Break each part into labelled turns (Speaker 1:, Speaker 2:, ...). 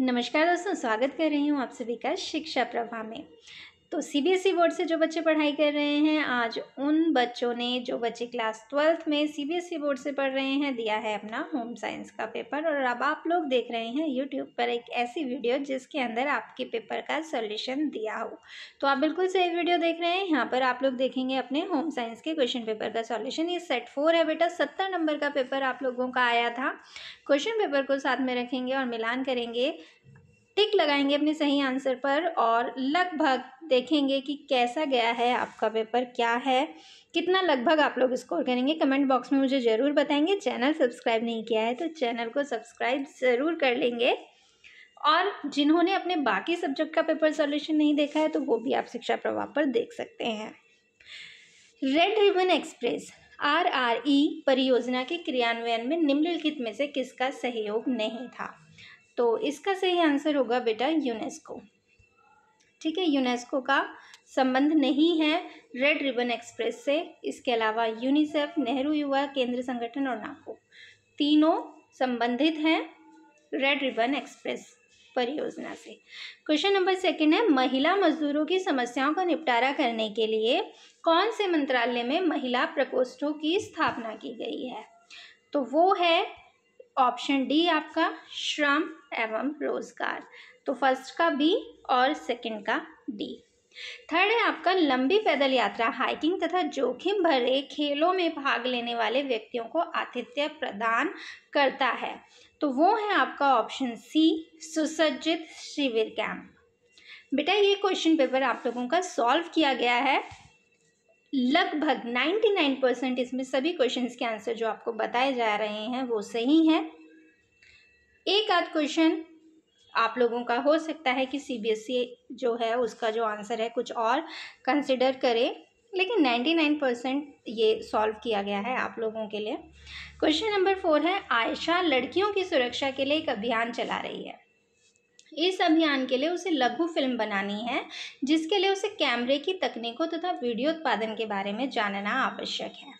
Speaker 1: नमस्कार दोस्तों स्वागत कर रही हूँ आप सभी का शिक्षा प्रभा में तो सीबीएसई बोर्ड e से जो बच्चे पढ़ाई कर रहे हैं आज उन बच्चों ने जो बच्चे क्लास ट्वेल्थ में सीबीएसई बोर्ड e से पढ़ रहे हैं दिया है अपना होम साइंस का पेपर और अब आप लोग देख रहे हैं यूट्यूब पर एक ऐसी वीडियो जिसके अंदर आपके पेपर का सॉल्यूशन दिया हो तो आप बिल्कुल सही वीडियो देख रहे हैं यहाँ पर आप लोग देखेंगे अपने होम साइंस के क्वेश्चन पेपर का सॉल्यूशन ये सेट फोर है बेटा सत्तर नंबर का पेपर आप लोगों का आया था क्वेश्चन पेपर को साथ में रखेंगे और मिलान करेंगे टिक लगाएंगे अपने सही आंसर पर और लगभग देखेंगे कि कैसा गया है आपका पेपर क्या है कितना लगभग आप लोग स्कोर करेंगे कमेंट बॉक्स में मुझे ज़रूर बताएंगे चैनल सब्सक्राइब नहीं किया है तो चैनल को सब्सक्राइब ज़रूर कर लेंगे और जिन्होंने अपने बाकी सब्जेक्ट का पेपर सॉल्यूशन नहीं देखा है तो वो भी आप शिक्षा प्रभाव पर देख सकते हैं red ribbon express R R E परियोजना के क्रियान्वयन में निम्नलिखित में से किसका सहयोग नहीं था तो इसका सही आंसर होगा बेटा यूनेस्को ठीक है यूनेस्को का संबंध नहीं है रेड रिबन एक्सप्रेस से इसके अलावा यूनिसेफ नेहरू युवा केंद्र संगठन और नाको तीनों संबंधित हैं रेड रिबन एक्सप्रेस परियोजना से क्वेश्चन नंबर सेकंड है महिला मजदूरों की समस्याओं का निपटारा करने के लिए कौन से मंत्रालय में महिला प्रकोष्ठों की स्थापना की गई है तो वो है ऑप्शन डी आपका श्रम एवं रोजगार तो फर्स्ट का बी और सेकंड का डी थर्ड है आपका लंबी पैदल यात्रा हाइकिंग तथा जोखिम भरे खेलों में भाग लेने वाले व्यक्तियों को आतिथ्य प्रदान करता है तो वो है आपका ऑप्शन सी सुसज्जित शिविर कैंप बेटा ये क्वेश्चन पेपर आप लोगों का सॉल्व किया गया है लगभग नाइन्टी नाइन परसेंट इसमें सभी क्वेश्चंस के आंसर जो आपको बताए जा रहे हैं वो सही हैं एक आध क्वेश्चन आप लोगों का हो सकता है कि सीबीएसई e जो है उसका जो आंसर है कुछ और कंसिडर करें लेकिन नाइन्टी नाइन परसेंट ये सॉल्व किया गया है आप लोगों के लिए क्वेश्चन नंबर फोर है आयशा लड़कियों की सुरक्षा के लिए एक अभियान चला रही है इस अभियान के लिए उसे लघु फिल्म बनानी है जिसके लिए उसे कैमरे की तकनीकों तथा वीडियो उत्पादन के बारे में जानना आवश्यक है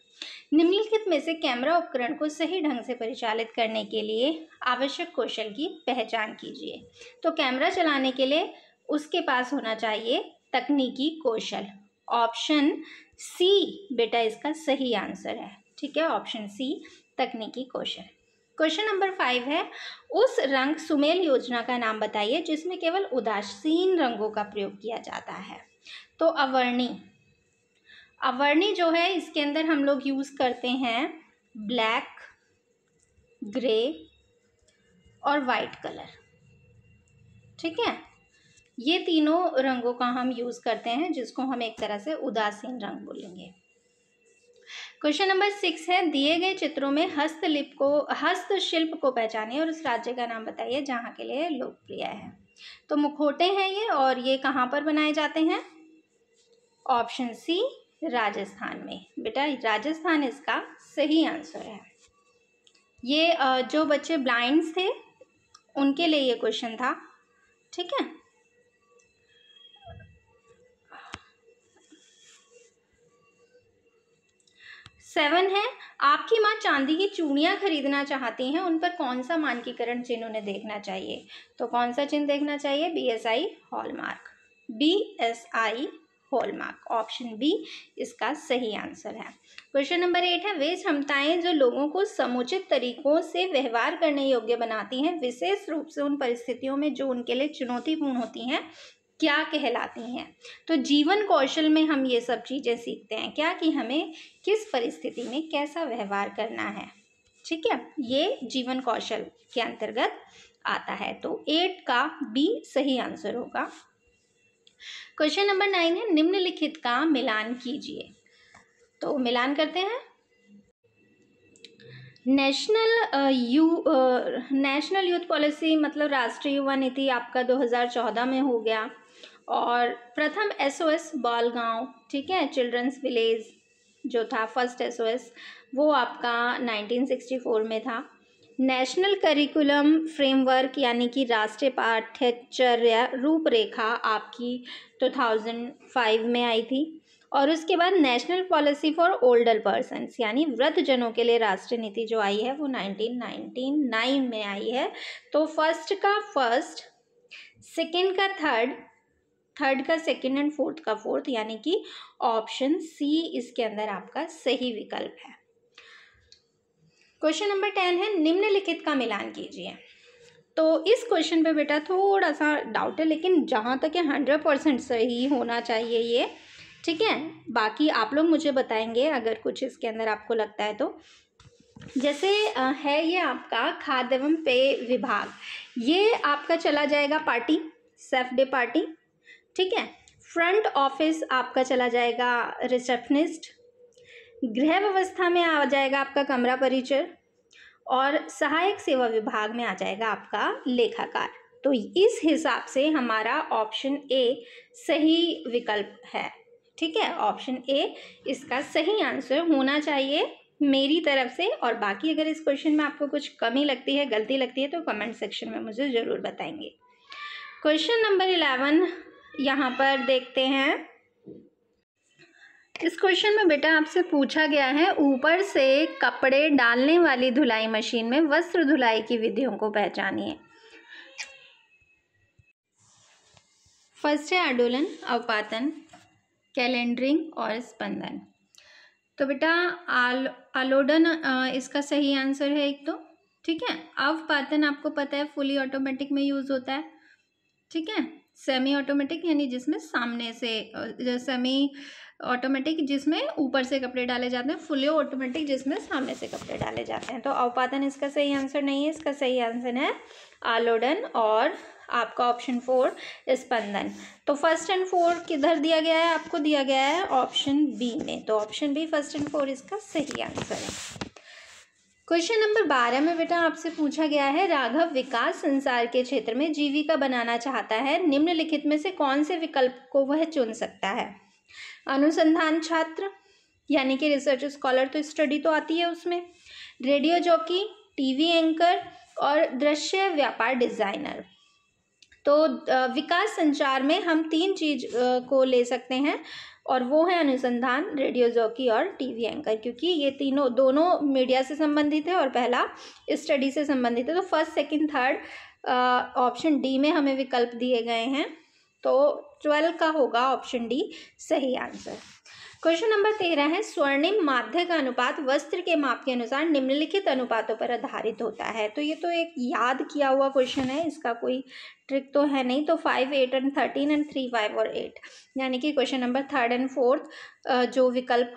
Speaker 1: निम्नलिखित में से कैमरा उपकरण को सही ढंग से परिचालित करने के लिए आवश्यक कौशल की पहचान कीजिए तो कैमरा चलाने के लिए उसके पास होना चाहिए तकनीकी कौशल ऑप्शन सी बेटा इसका सही आंसर है ठीक है ऑप्शन सी तकनीकी कौशल क्वेश्चन नंबर फाइव है उस रंग सुमेल योजना का नाम बताइए जिसमें केवल उदासीन रंगों का प्रयोग किया जाता है तो अवर्णी अवर्णी जो है इसके अंदर हम लोग यूज़ करते हैं ब्लैक ग्रे और वाइट कलर ठीक है ये तीनों रंगों का हम यूज़ करते हैं जिसको हम एक तरह से उदासीन रंग बोलेंगे क्वेश्चन नंबर सिक्स है दिए गए चित्रों में हस्तलिप को हस्तशिल्प को पहचानिए और उस राज्य का नाम बताइए जहाँ के लिए लोकप्रिय है तो मुखोटे हैं ये और ये कहाँ पर बनाए जाते हैं ऑप्शन सी राजस्थान में बेटा राजस्थान इसका सही आंसर है ये जो बच्चे ब्लाइंड्स थे उनके लिए ये क्वेश्चन था ठीक है सेवन है आपकी माँ चांदी की चूड़ियाँ खरीदना चाहती हैं उन पर कौन सा मानकीकरण चिन्ह उन्हें देखना चाहिए तो कौन सा चिन्ह देखना चाहिए B S I hallmark B S I hallmark option B इसका सही आंसर है क्वेश्चन नंबर एट है वे क्षमताएं जो लोगों को समुचित तरीकों से व्यवहार करने योग्य बनाती हैं विशेष रूप से उन परिस्थितियों में जो उनके लिए चुनौतीपूर्ण होती हैं क्या कहलाती हैं तो जीवन कौशल में हम ये सब चीज़ें सीखते हैं क्या कि हमें किस परिस्थिति में कैसा व्यवहार करना है ठीक है ये जीवन कौशल के अंतर्गत आता है तो एट का बी सही आंसर होगा क्वेश्चन नंबर नाइन है निम्नलिखित का मिलान कीजिए तो मिलान करते हैं नेशनल यू नेशनल यूथ पॉलिसी मतलब राष्ट्रीय युवा नीति आपका 2014 में हो गया और प्रथम एसओएस बाल गांव ठीक है चिल्ड्रंस विलेज जो था फर्स्ट एसओएस वो आपका 1964 में था नेशनल करिकुलम फ्रेमवर्क यानी कि राष्ट्रीय पाठ्यचर्या रूपरेखा आपकी 2005 में आई थी और उसके बाद national policy for older person यानी वृद्ध जनों के लिए राष्ट्रीय नीति जो आई है वो 1999 में आई है तो फर्स्ट का फर्स्ट सेकेंड का थर्ड थर्ड का सेकेंड एंड फोर्थ का फोर्थ यानी कि ऑप्शन सी इसके अंदर आपका सही विकल्प है क्वेश्चन नंबर टेन है निम्नलिखित का मिलान कीजिए तो इस क्वेश्चन पे बेटा थोड़ा सा डाउट है लेकिन जहाँ तक है हंड्रेड परसेंट सही होना चाहिए ये ठीक है बाकी आप लोग मुझे बताएंगे अगर कुछ इसके अंदर आपको लगता है तो जैसे है ये आपका खाद्य एवं पेय विभाग ये आपका चला जाएगा पार्टी सेफ डे पार्टी ठीक है फ्रंट ऑफिस आपका चला जाएगा रिसेप्शनिस्ट गृह व्यवस्था में आ जाएगा आपका कमरा परिचय और सहायक सेवा विभाग में आ जाएगा आपका लेखाकार तो इस हिसाब से हमारा ऑप्शन ए सही विकल्प है ठीक है ऑप्शन ए इसका सही आंसर होना चाहिए मेरी तरफ से और बाकी अगर इस क्वेश्चन में आपको कुछ कमी लगती है गलती लगती है तो कमेंट सेक्शन में मुझे ज़रूर बताएंगे क्वेश्चन नंबर इलेवन यहाँ पर देखते हैं इस क्वेश्चन में बेटा आपसे पूछा गया है ऊपर से कपड़े डालने वाली धुलाई मशीन में वस्त्र धुलाई की विधियों को पहचानिए फर्स्ट है आडोलन अवपातन कैलेंडरिंग और स्पंदन तो बेटा आल आलोडन इसका सही आंसर है एक तो ठीक है अवपातन आपको पता है फुली ऑटोमेटिक में यूज़ होता है ठीक है सेमी ऑटोमेटिक यानी जिसमें सामने से सेमी ऑटोमेटिक जिसमें ऊपर से कपड़े डाले जाते हैं फुली ऑटोमेटिक जिसमें सामने से कपड़े डाले जाते हैं तो अवपातन इसका सही आंसर नहीं है इसका सही आंसर है आलोडन और आपका ऑप्शन फोर स्पंदन तो फर्स्ट एंड फोर किधर दिया गया है आपको दिया गया है ऑप्शन बी में तो option B first and four इसका सही आंसर है क्वेश्चन नंबर बारह में बेटा आपसे पूछा गया है राघव विकास संसार के क्षेत्र में जीविका बनाना चाहता है निम्नलिखित में से कौन से विकल्प को वह चुन सकता है अनुसंधान छात्र यानी कि रिसर्च स्कॉलर तो स्टडी तो आती है उसमें रेडियो जॉकी टीवी एंकर और दृश्य व्यापार डिज़ाइनर तो विकास संचार में हम तीन चीज को ले सकते हैं और वो हैं अनुसंधान रेडियो जॉकी और टीवी एंकर क्योंकि ये तीनों दोनों मीडिया से संबंधित है और पहला स्टडी से संबंधित है तो first second third option D में हमें विकल्प दिए गए हैं तो ट्वेल्व का होगा ऑप्शन डी सही आंसर क्वेश्चन नंबर तेरह है स्वर्णिम माध्य का अनुपात वस्त्र के माप के अनुसार निम्नलिखित अनुपातों पर आधारित होता है तो ये तो एक याद किया हुआ क्वेश्चन है इसका कोई ट्रिक तो है नहीं तो five eight and thirteen and three five और एट यानी कि question number third and fourth जो विकल्प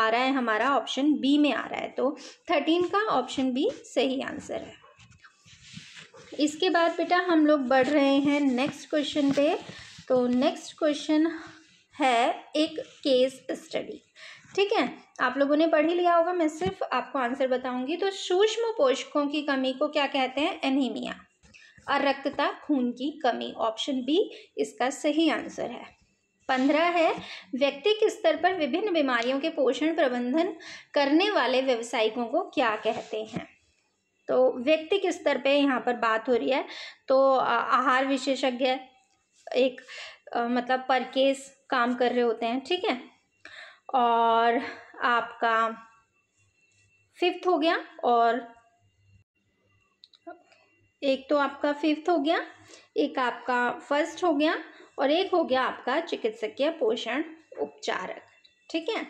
Speaker 1: आ रहा है हमारा ऑप्शन बी में आ रहा है तो थर्टीन का ऑप्शन बी सही आंसर है इसके बाद बेटा हम लोग बढ़ रहे हैं नेक्स्ट क्वेश्चन पे तो नेक्स्ट क्वेश्चन है एक केस स्टडी ठीक है आप लोगों ने पढ़ ही लिया होगा मैं सिर्फ आपको आंसर बताऊंगी तो सूक्ष्म पोषकों की कमी को क्या कहते हैं एनीमिया और रक्तता खून की कमी ऑप्शन बी इसका सही आंसर है पंद्रह है व्यक्ति के स्तर पर विभिन्न बीमारियों के पोषण प्रबंधन करने वाले व्यवसायिकों को क्या कहते हैं तो व्यक्ति के स्तर पे यहाँ पर बात हो रही है तो आहार विशेषज्ञ एक मतलब पर केस काम कर रहे होते हैं ठीक है और आपका फिफ्थ हो गया और एक तो आपका फिफ्थ हो गया एक आपका फर्स्ट हो गया और एक हो गया आपका चिकित्सकीय पोषण उपचारक ठीक है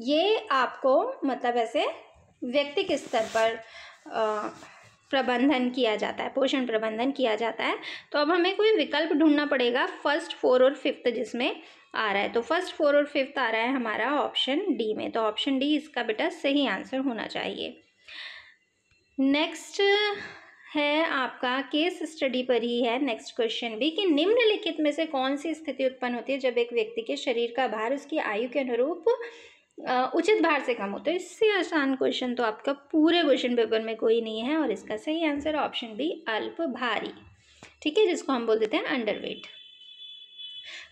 Speaker 1: ये आपको मतलब ऐसे व्यक्तिक स्तर पर आ, प्रबंधन किया जाता है पोषण प्रबंधन किया जाता है तो अब हमें कोई विकल्प ढूंढना पड़ेगा फर्स्ट फोर और फिफ्थ जिसमें आ रहा है तो फर्स्ट फोर और फिफ्थ आ रहा है हमारा ऑप्शन डी में तो ऑप्शन डी इसका बेटा सही आंसर होना चाहिए नेक्स्ट है आपका केस स्टडी पर ही है नेक्स्ट क्वेश्चन भी कि निम्नलिखित में से कौन सी स्थिति उत्पन्न होती है जब एक व्यक्ति के शरीर का भार उसकी आयु के अनुरूप उचित भार से कम होते तो हैं इससे आसान क्वेश्चन तो आपका पूरे क्वेश्चन पेपर में कोई नहीं है और इसका सही आंसर ऑप्शन बी अल्प भारी ठीक है जिसको हम बोल देते हैं अंडरवेट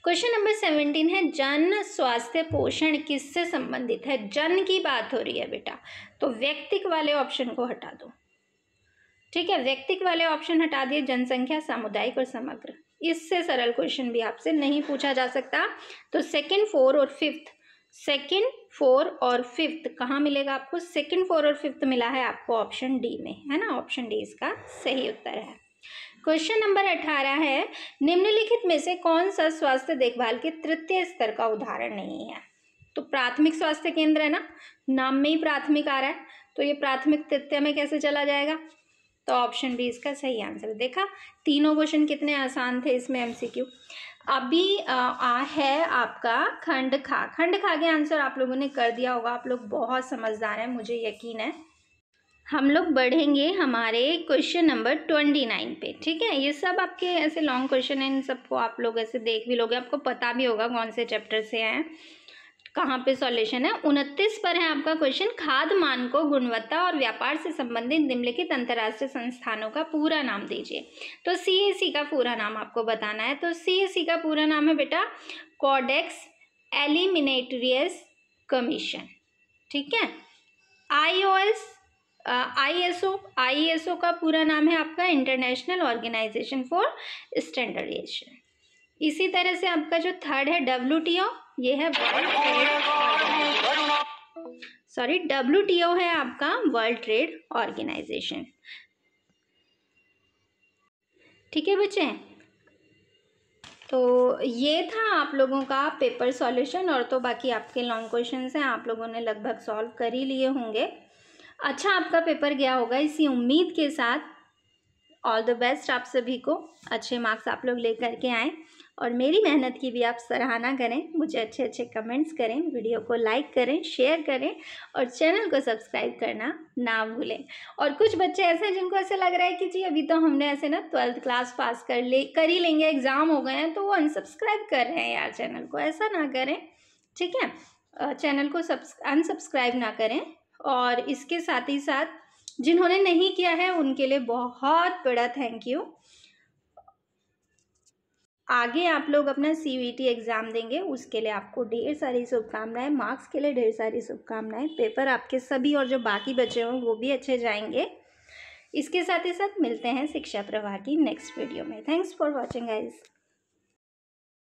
Speaker 1: क्वेश्चन नंबर सेवेंटीन है जन स्वास्थ्य पोषण किससे संबंधित है जन की बात हो रही है बेटा तो व्यक्तिक वाले ऑप्शन को हटा दो ठीक है व्यक्तिक वाले ऑप्शन हटा दिए जनसंख्या सामुदायिक और समग्र इससे सरल क्वेश्चन भी आपसे नहीं पूछा जा सकता तो सेकंड फोर और फिफ्थ सेकेंड फोर और फिफ्थ कहाँ मिलेगा आपको सेकेंड फोर और फिफ्थ मिला है आपको ऑप्शन डी में है ना ऑप्शन डी इसका सही उत्तर है क्वेश्चन नंबर अठारह है निम्नलिखित में से कौन सा स्वास्थ्य देखभाल के तृतीय स्तर का उदाहरण नहीं है तो प्राथमिक स्वास्थ्य केंद्र है ना नाम में ही प्राथमिक आ रहा है तो ये प्राथमिक तृतीय में कैसे चला जाएगा तो ऑप्शन बी इसका सही आंसर देखा तीनों क्वेश्चन कितने आसान थे इसमें एमसीक्यू अभी आ, आ है आपका खंड खा खंड खा के आंसर आप लोगों ने कर दिया होगा आप लोग बहुत समझदार हैं मुझे यकीन है हम लोग बढ़ेंगे हमारे क्वेश्चन नंबर ट्वेंटी नाइन पे ठीक है ये सब आपके ऐसे लॉन्ग क्वेश्चन हैं इन सबको आप लोग ऐसे देख भी लोगे आपको पता भी होगा कौन से चैप्टर से हैं कहाँ पे सॉल्यूशन है उनतीस पर है आपका क्वेश्चन खाद मान को गुणवत्ता और व्यापार से संबंधित निम्नलिखित अंतर्राष्ट्रीय संस्थानों का पूरा नाम दीजिए तो सी का पूरा नाम आपको बताना है तो सी का पूरा नाम है बेटा कॉडेक्स एलिमिनेटरियस कमीशन ठीक है I O S I I S O S O का पूरा नाम है आपका इंटरनेशनल ऑर्गेनाइजेशन फॉर स्टैंडर्डाइजेशन इसी तरह से आपका जो थर्ड है डब्ल्यू टी ओ ये है world trade sorry W T O है आपका वर्ल्ड ट्रेड ऑर्गेनाइजेशन ठीक है बच्चे तो ये था आप लोगों का पेपर सॉल्यूशन और तो बाकी आपके लॉन्ग क्वेश्चन हैं आप लोगों ने लगभग सॉल्व कर ही लिए होंगे अच्छा आपका पेपर गया होगा इसी उम्मीद के साथ ऑल द बेस्ट आप सभी को अच्छे मार्क्स आप लोग ले करके आएँ और मेरी मेहनत की भी आप सराहना करें मुझे अच्छे अच्छे कमेंट्स करें वीडियो को लाइक करें शेयर करें और चैनल को सब्सक्राइब करना ना भूलें और कुछ बच्चे ऐसे हैं जिनको ऐसा लग रहा है कि जी अभी तो हमने ऐसे ना ट्वेल्थ क्लास पास कर ले कर ही लेंगे एग्ज़ाम हो गए हैं तो वो अनसब्सक्राइब कर रहे हैं यार चैनल को ऐसा ना करें ठीक है चैनल को सब्स अनसब्सक्राइब ना करें और इसके साथ ही साथ जिन्होंने नहीं किया है उनके लिए बहुत बड़ा थैंक यू आगे आप लोग अपना सी एग्ज़ाम e देंगे उसके लिए आपको ढेर सारी शुभकामनाएं मार्क्स के लिए ढेर सारी शुभकामनाएं पेपर आपके सभी और जो बाकी बचे हों वो भी अच्छे जाएंगे इसके साथ ही साथ मिलते हैं शिक्षा प्रवाह की नेक्स्ट वीडियो में थैंक्स फॉर वॉचिंग आइज़